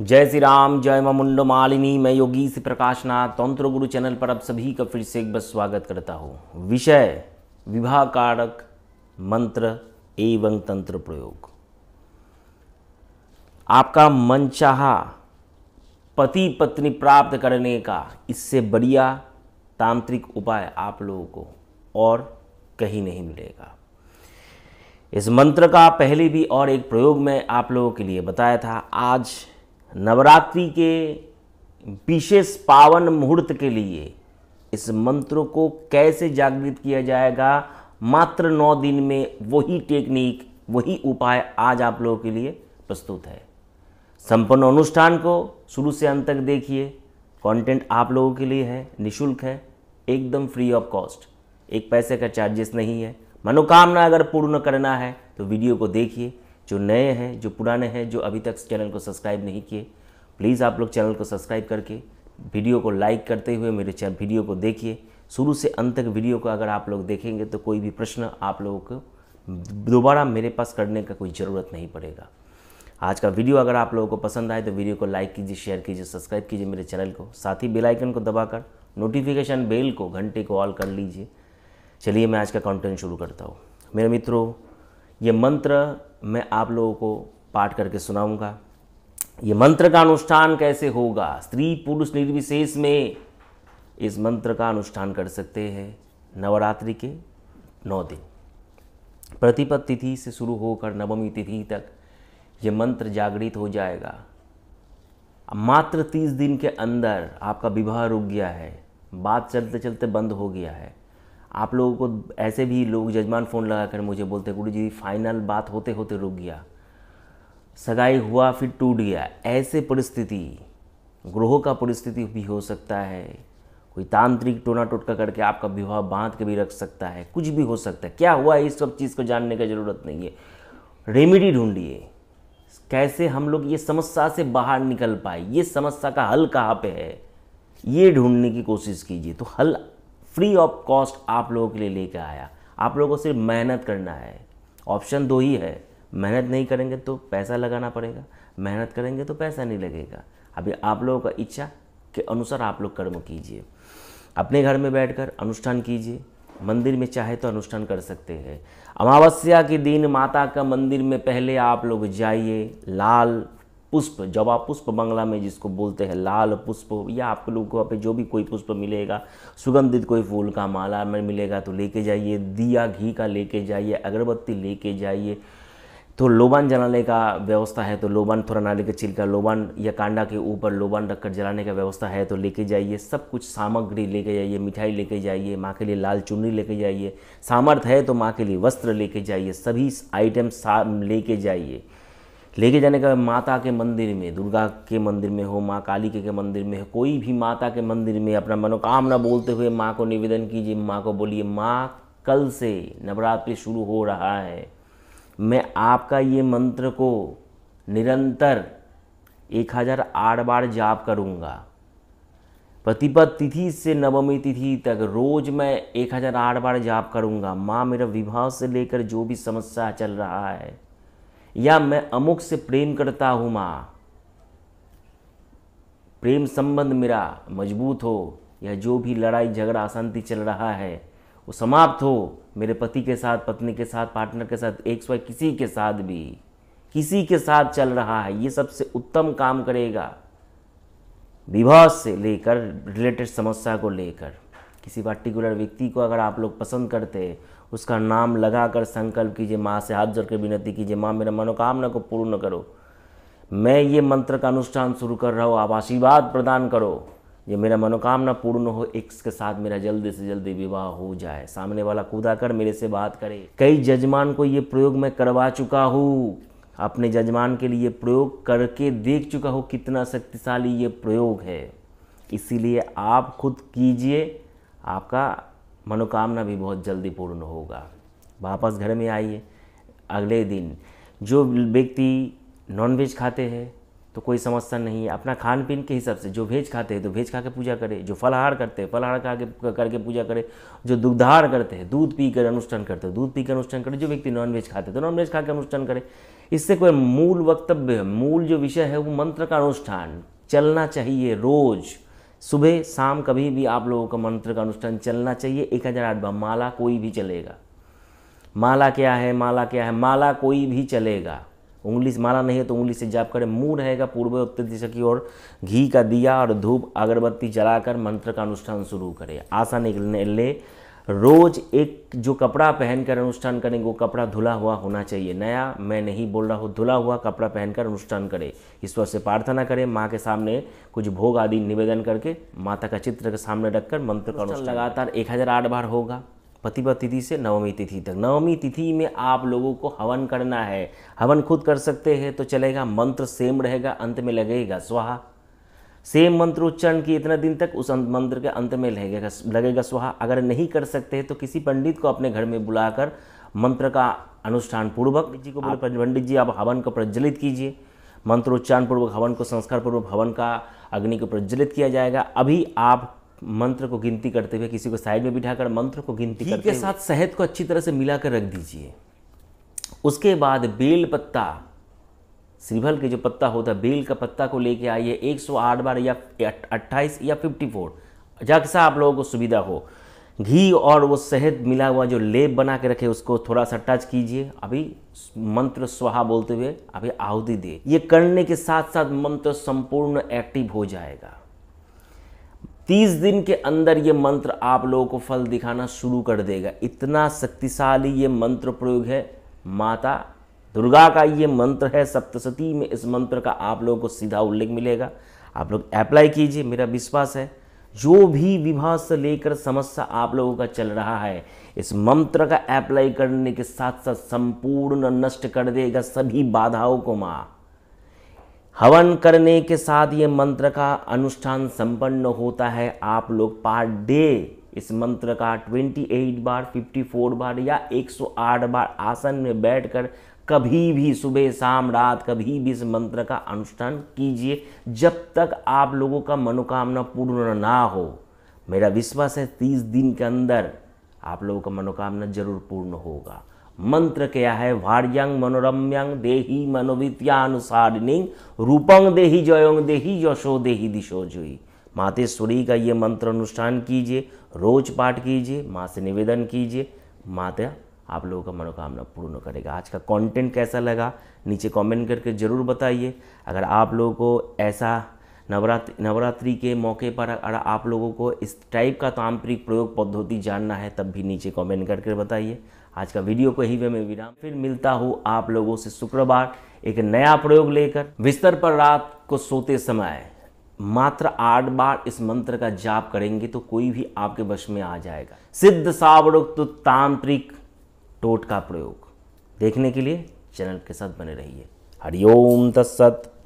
जय श्री राम जय मुंड मालिनी मैं योगी से प्रकाशनाथ तंत्र गुरु चैनल पर आप सभी का फिर से एक बार स्वागत करता हूँ विषय विवाह कारक मंत्र एवं तंत्र प्रयोग आपका मन चाह पति पत्नी प्राप्त करने का इससे बढ़िया तांत्रिक उपाय आप लोगों को और कहीं नहीं मिलेगा इस मंत्र का पहले भी और एक प्रयोग में आप लोगों के लिए बताया था आज नवरात्रि के विशेष पावन मुहूर्त के लिए इस मंत्र को कैसे जागृत किया जाएगा मात्र नौ दिन में वही टेक्निक वही उपाय आज आप लोगों के लिए प्रस्तुत है संपन्न अनुष्ठान को शुरू से अंत तक देखिए कंटेंट आप लोगों के लिए है निशुल्क है एकदम फ्री ऑफ कॉस्ट एक पैसे का चार्जेस नहीं है मनोकामना अगर पूर्ण करना है तो वीडियो को देखिए जो नए हैं जो पुराने हैं जो अभी तक चैनल को सब्सक्राइब नहीं किए प्लीज़ आप लोग चैनल को सब्सक्राइब करके वीडियो को लाइक करते हुए मेरे चैनल वीडियो को देखिए शुरू से अंत तक वीडियो को अगर आप लोग देखेंगे तो कोई भी प्रश्न आप लोगों को दोबारा मेरे पास करने का कोई ज़रूरत नहीं पड़ेगा आज का वीडियो अगर आप लोगों को पसंद आए तो वीडियो को लाइक कीजिए शेयर कीजिए सब्सक्राइब कीजिए मेरे चैनल को साथ ही बेल आइकन को दबाकर नोटिफिकेशन बेल को घंटे को ऑल कर लीजिए चलिए मैं आज का कंटेंट शुरू करता हूँ मेरे मित्रों ये मंत्र मैं आप लोगों को पाठ करके सुनाऊंगा ये मंत्र का अनुष्ठान कैसे होगा स्त्री पुरुष निर्विशेष में इस मंत्र का अनुष्ठान कर सकते हैं नवरात्रि के नौ दिन प्रतिपद तिथि से शुरू होकर नवमी तिथि तक ये मंत्र जागृत हो जाएगा मात्र तीस दिन के अंदर आपका विवाह रुक गया है बात चलते चलते बंद हो गया है आप लोगों को ऐसे भी लोग जजमान फ़ोन लगा कर मुझे बोलते गुरु जी फाइनल बात होते होते रुक गया सगाई हुआ फिर टूट गया ऐसे परिस्थिति ग्रोह का परिस्थिति भी हो सकता है कोई तांत्रिक टोना टोटका करके आपका विवाह बांध के भी रख सकता है कुछ भी हो सकता है क्या हुआ है इस सब चीज़ को जानने की ज़रूरत नहीं है रेमेडी ढूंढिए कैसे हम लोग ये समस्या से बाहर निकल पाए ये समस्या का हल कहाँ पे है ये ढूंढने की कोशिश कीजिए तो हल फ्री ऑफ कॉस्ट आप लोगों के लिए लेके आया आप लोगों को सिर्फ मेहनत करना है ऑप्शन दो ही है मेहनत नहीं करेंगे तो पैसा लगाना पड़ेगा मेहनत करेंगे तो पैसा नहीं लगेगा अभी आप लोगों का इच्छा के अनुसार आप लोग कर्म कीजिए अपने घर में बैठकर अनुष्ठान कीजिए मंदिर में चाहे तो अनुष्ठान कर सकते हैं अमावस्या के दिन माता का मंदिर में पहले आप लोग जाइए लाल पुष्प जवा पुष्प बंगला में जिसको बोलते हैं लाल पुष्प या आप लोगों पे जो भी कोई पुष्प मिलेगा सुगंधित कोई फूल का माला में मिलेगा तो लेके जाइए दिया घी का लेके जाइए अगरबत्ती लेके जाइए तो लोबान जलाने का व्यवस्था है तो लोबान थोड़ा नाले के छिलका लोबान या कांडा के ऊपर लोबान रखकर जलाने का व्यवस्था है तो लेके जाइए सब कुछ सामग्री लेके जाइए मिठाई लेके जाइए माँ के लिए लाल चुनरी लेके जाइए सामर्थ है तो माँ के लिए वस्त्र लेके जाइए सभी आइटम सा लेके जाइए लेके जाने का माता के मंदिर में दुर्गा के मंदिर में हो माँ काली के, के मंदिर में हो कोई भी माता के मंदिर में अपना मनोकामना बोलते हुए माँ को निवेदन कीजिए माँ को बोलिए माँ कल से नवरात्रि शुरू हो रहा है मैं आपका ये मंत्र को निरंतर एक हज़ार आठ बार जाप करूँगा प्रतिपद तिथि से नवमी तिथि तक रोज़ मैं एक हज़ार आठ बार जाप करूँगा माँ मेरा विवाह से लेकर जो भी समस्या चल रहा है या मैं अमुक से प्रेम करता हूँ माँ प्रेम संबंध मेरा मजबूत हो या जो भी लड़ाई झगड़ा अशांति चल रहा है वो समाप्त हो मेरे पति के साथ पत्नी के साथ पार्टनर के साथ एक वाई किसी के साथ भी किसी के साथ चल रहा है ये सबसे उत्तम काम करेगा विवाह से लेकर रिलेटेड समस्या को लेकर किसी पर्टिकुलर व्यक्ति को अगर आप लोग पसंद करते हैं उसका नाम लगाकर संकल्प कीजिए माँ से हाथ जोड़ कर विनती कीजिए माँ मेरा मनोकामना को पूर्ण करो मैं ये मंत्र का अनुष्ठान शुरू कर रहा हूँ आप आशीर्वाद प्रदान करो ये मेरा मनोकामना पूर्ण हो एक के साथ मेरा जल्दी से जल्दी विवाह हो जाए सामने वाला कूदा कर मेरे से बात करे कई जजमान को ये प्रयोग मैं करवा चुका हूँ अपने जजमान के लिए प्रयोग करके देख चुका हूँ कितना शक्तिशाली ये प्रयोग है इसीलिए आप खुद कीजिए आपका मनोकामना भी बहुत जल्दी पूर्ण होगा वापस घर में आइए अगले दिन जो व्यक्ति नॉनवेज खाते हैं तो कोई समस्या नहीं है अपना खान पीन के हिसाब से जो वेज खाते हैं तो वेज खा के पूजा करें जो फलाहार करते हैं फलाहार खा के करके पूजा करें जो दुग्धार करते हैं दूध पी कर अनुष्ठान करते हैं दूध पी कर अनुष्ठान करें जो व्यक्ति नॉनवेज खाते हैं तो नॉनवेज खा के अनुष्ठान करें इससे कोई मूल वक्तव्य मूल जो विषय है वो मंत्र का अनुष्ठान चलना चाहिए रोज़ सुबह शाम कभी भी आप लोगों का मंत्र का अनुष्ठान चलना चाहिए एक हज़ार आठ बार माला कोई भी चलेगा माला क्या है माला क्या है माला कोई भी चलेगा उंगली से माला नहीं है तो उंगली से जाप करें मुँह रहेगा पूर्व उत्तर दिशा की ओर घी का दिया और धूप अगरबत्ती जलाकर मंत्र का अनुष्ठान शुरू करें आसान ले रोज़ एक जो कपड़ा पहनकर अनुष्ठान करेंगे वो कपड़ा धुला हुआ होना चाहिए नया मैं नहीं बोल रहा हूँ धुला हुआ कपड़ा पहनकर अनुष्ठान करें ईश्वर से प्रार्थना करें माँ के सामने कुछ भोग आदि निवेदन करके माता का चित्र के सामने रखकर मंत्र का अनुष्ठान लगातार एक हज़ार आठ बार होगा प्रतिपा तिथि से नवमी तिथि तक नवमी तिथि में आप लोगों को हवन करना है हवन खुद कर सकते हैं तो चलेगा मंत्र सेम रहेगा अंत में लगेगा स्वाहा सेम मंत्र उच्चारण किए इतने दिन तक उस मंत्र के अंत में लगेगा लगेगा स्वाहा अगर नहीं कर सकते तो किसी पंडित को अपने घर में बुलाकर मंत्र का अनुष्ठान पूर्वक जी को बोले पंडित जी आप हवन को प्रज्वलित कीजिए मंत्रोच्चारण पूर्वक हवन को संस्कार पूर्वक हवन का अग्नि को प्रज्वलित किया जाएगा अभी आप मंत्र को गिनती करते हुए किसी को साइड में बिठाकर मंत्र को गिनती करते के साथ शहद को अच्छी तरह से मिलाकर रख दीजिए उसके बाद बेल पत्ता सिवल के जो पत्ता होता है बेल का पत्ता को लेके आइए 108 बार या 28 या 54 जैसा आप लोगों को सुविधा हो घी और वो शहद मिला हुआ जो लेप बना के रखे उसको थोड़ा सा टच कीजिए अभी मंत्र स्वाहा बोलते हुए अभी आहुति दे ये करने के साथ साथ मंत्र संपूर्ण एक्टिव हो जाएगा तीस दिन के अंदर ये मंत्र आप लोगों को फल दिखाना शुरू कर देगा इतना शक्तिशाली ये मंत्र प्रयोग है माता दुर्गा का ये मंत्र है सप्तशती में इस मंत्र का आप लोगों को सीधा उल्लेख मिलेगा आप लोग अप्लाई कीजिए मेरा विश्वास है जो भी विवाह से लेकर समस्या आप लोगों का चल रहा है इस मंत्र का अप्लाई करने के साथ साथ संपूर्ण नष्ट कर देगा सभी बाधाओं को माँ हवन करने के साथ ये मंत्र का अनुष्ठान संपन्न होता है आप लोग पर डे इस मंत्र का 28 बार 54 बार या 108 बार आसन में बैठकर कभी भी सुबह शाम रात कभी भी इस मंत्र का अनुष्ठान कीजिए जब तक आप लोगों का मनोकामना पूर्ण ना हो मेरा विश्वास है तीस दिन के अंदर आप लोगों का मनोकामना जरूर पूर्ण होगा मंत्र क्या है वार्यंग मनोरम्यंग देही मनोवित्यानुसारिणी रूपंग देही जयोंग देही यशो देही दिशो जोई मातेश्वरी का ये मंत्र अनुष्ठान कीजिए रोज पाठ कीजिए माँ से निवेदन कीजिए माता आप लोगों का मनोकामना पूर्ण करेगा आज का कंटेंट कैसा लगा नीचे कमेंट करके ज़रूर बताइए अगर आप लोगों को ऐसा नवरात्रि नवरात्रि के मौके पर अगर आप लोगों को इस टाइप का तांत्रिक प्रयोग पद्धति जानना है तब भी नीचे कमेंट करके बताइए आज का वीडियो को ही वे मैं विराम फिर मिलता हूँ आप लोगों से शुक्रवार एक नया प्रयोग लेकर बिस्तर पर रात को सोते समय मात्र आठ बार इस मंत्र का जाप करेंगे तो कोई भी आपके वश में आ जाएगा सिद्ध सावरुक्त तांत्रिक टोट का प्रयोग देखने के लिए चैनल के साथ बने रहिए हरिओम तत्सत